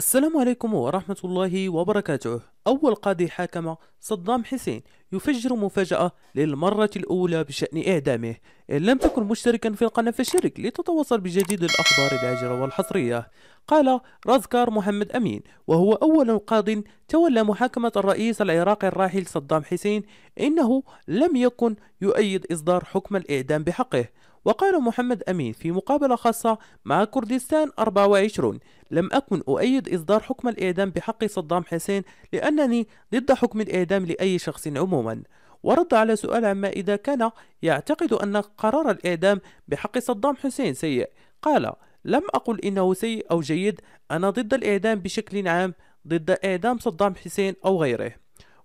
السلام عليكم ورحمة الله وبركاته أول قاضي حاكم صدام حسين يفجر مفاجأة للمرة الأولى بشأن إعدامه إن لم تكن مشتركا في القناة فشارك لتتواصل بجديد الأخبار العاجلة والحصرية قال رزكار محمد أمين وهو أول قاض تولى محاكمة الرئيس العراقي الراحل صدام حسين إنه لم يكن يؤيد إصدار حكم الإعدام بحقه وقال محمد أمين في مقابلة خاصة مع كردستان 24 لم أكن أؤيد إصدار حكم الإعدام بحق صدام حسين لأنني ضد حكم الإعدام لأي شخص عموما ورد على سؤال عما إذا كان يعتقد أن قرار الإعدام بحق صدام حسين سيء قال لم أقل إنه سيء أو جيد أنا ضد الإعدام بشكل عام ضد إعدام صدام حسين أو غيره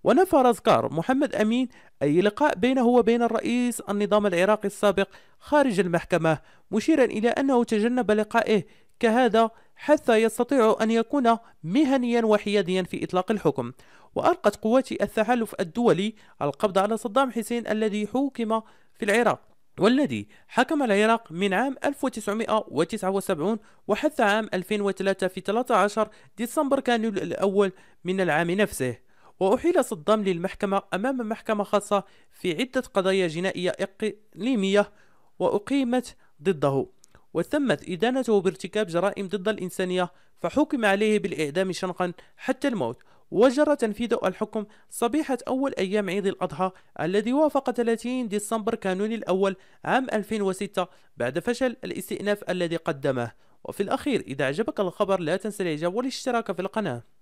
ونفى رزقار محمد أمين أي لقاء بينه وبين الرئيس النظام العراقي السابق خارج المحكمة مشيرا إلى أنه تجنب لقائه كهذا حتى يستطيع أن يكون مهنيا وحياديا في إطلاق الحكم وألقت قوات التحالف الدولي القبض على صدام حسين الذي حوكم في العراق والذي حكم العراق من عام 1979 وحتى عام 2003 في 13 ديسمبر كانون الأول من العام نفسه وأحيل صدام للمحكمة أمام محكمة خاصة في عدة قضايا جنائية إقليمية وأقيمت ضده وتمت إدانته بارتكاب جرائم ضد الإنسانية فحكم عليه بالإعدام شنقا حتى الموت وجرى تنفيذ الحكم صبيحة أول أيام عيد الأضحى الذي وافق 30 ديسمبر كانون الأول عام 2006 بعد فشل الاستئناف الذي قدمه وفي الأخير إذا أعجبك الخبر لا تنسى الإعجاب والاشتراك في القناة